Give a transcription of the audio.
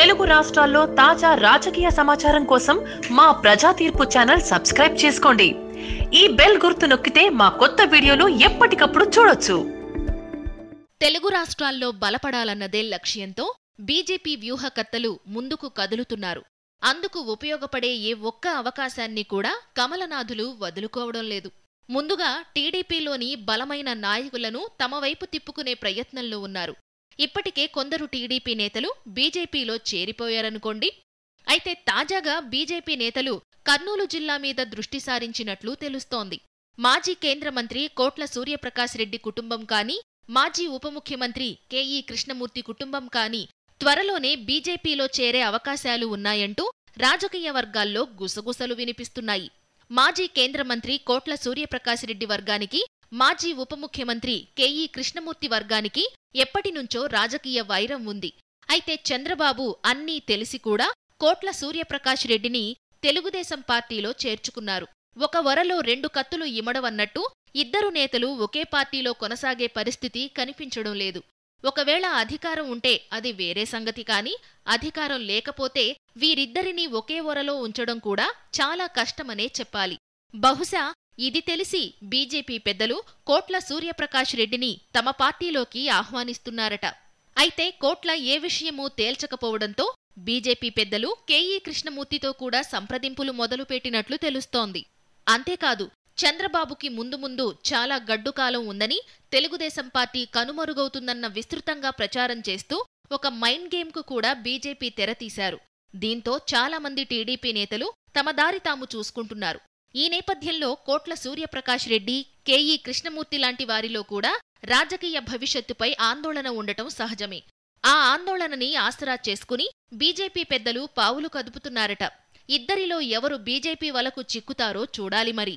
తెలుగు రాష్ట్రాల్లో తాజా రాజకీయ సమాచారం కోసం మా ప్రజా తీర్పు ఛానల్ సబ్స్క్రైబ్ చేసుకోండి ఈ బెల్ గుర్తు నొక్కితే మా కొత్త వీడియోలు ఎప్పటికప్పుడు చూడొచ్చు తెలుగు రాష్ట్రాల్లో బలపడాలన్నదే లక్ష్యంతో బీజేపీ వ్యూహకర్తలు ముందుకు కదులుతున్నారు అందుకు ఉపయోగపడే ఏ ఒక్క అవకాశాన్ని కూడా కమలనాథులు వదులుకోవడం లేదు ముందుగా టీడీపీలోని బలమైన నాయకులను తమ వైపు తిప్పుకునే ప్రయత్నంలో ఉన్నారు ఇప్పటికే కొందరు టీడీపీ నేతలు బీజేపీలో చేరిపోయారనుకోండి అయితే తాజాగా బీజేపీ నేతలు కర్నూలు జిల్లా మీద దృష్టి సారించినట్లు తెలుస్తోంది మాజీ కేంద్ర మంత్రి కోట్ల సూర్యప్రకాశ్ రెడ్డి కుటుంబం కాని మాజీ ఉప ముఖ్యమంత్రి కేఈ కృష్ణమూర్తి కుటుంబం కాని త్వరలోనే బీజేపీలో చేరే అవకాశాలు ఉన్నాయంటూ రాజకీయ వర్గాల్లో గుసగుసలు వినిపిస్తున్నాయి మాజీ కేంద్ర మంత్రి కోట్ల సూర్యప్రకాశ్ రెడ్డి వర్గానికి మాజీ ఉప ముఖ్యమంత్రి కెఈ కృష్ణమూర్తి వర్గానికి ఎప్పటినుంచో రాజకీయ వైరం ఉంది అయితే చంద్రబాబు అన్నీ తెలిసి కూడా కోట్ల సూర్యప్రకాష్ రెడ్డిని తెలుగుదేశం పార్టీలో చేర్చుకున్నారు ఒక వరలో రెండు కత్తులు ఇమడవన్నట్టు ఇద్దరు నేతలు ఒకే పార్టీలో కొనసాగే పరిస్థితి కనిపించడం లేదు ఒకవేళ అధికారం ఉంటే అది వేరే సంగతి కాని అధికారం లేకపోతే వీరిద్దరినీ ఒకే వరలో ఉంచడం కూడా చాలా కష్టమనే చెప్పాలి బహుశా ఇది తెలిసి బీజేపీ పెద్దలు కోట్ల సూర్యప్రకాష్ రెడ్డిని తమ పార్టీలోకి ఆహ్వానిస్తున్నారట అయితే కోట్ల ఏ విషయమూ తేల్చకపోవడంతో బీజేపీ పెద్దలు కేఈ కృష్ణమూర్తితో కూడా సంప్రదింపులు మొదలుపెట్టినట్లు తెలుస్తోంది అంతేకాదు చంద్రబాబుకి ముందు ముందు చాలా గడ్డుకాలం ఉందని తెలుగుదేశం పార్టీ కనుమరుగవుతుందన్న విస్తృతంగా ప్రచారం చేస్తూ ఒక మైండ్ గేమ్కు కూడా బీజేపీ తెరతీశారు దీంతో చాలామంది టీడీపీ నేతలు తమ దారి తాము చూసుకుంటున్నారు ఈ నేపథ్యంలో కోట్ల సూర్యప్రకాష్ రెడ్డి కేఈ కృష్ణమూర్తి లాంటి వారిలో కూడా రాజకీయ భవిష్యత్తుపై ఆందోళన ఉండటం సహజమే ఆ ఆందోళనని ఆసరా చేసుకుని బీజేపీ పెద్దలు పావులు కదుపుతున్నారట ఇద్దరిలో ఎవరు బీజేపీ వలకు చిక్కుతారో చూడాలి మరి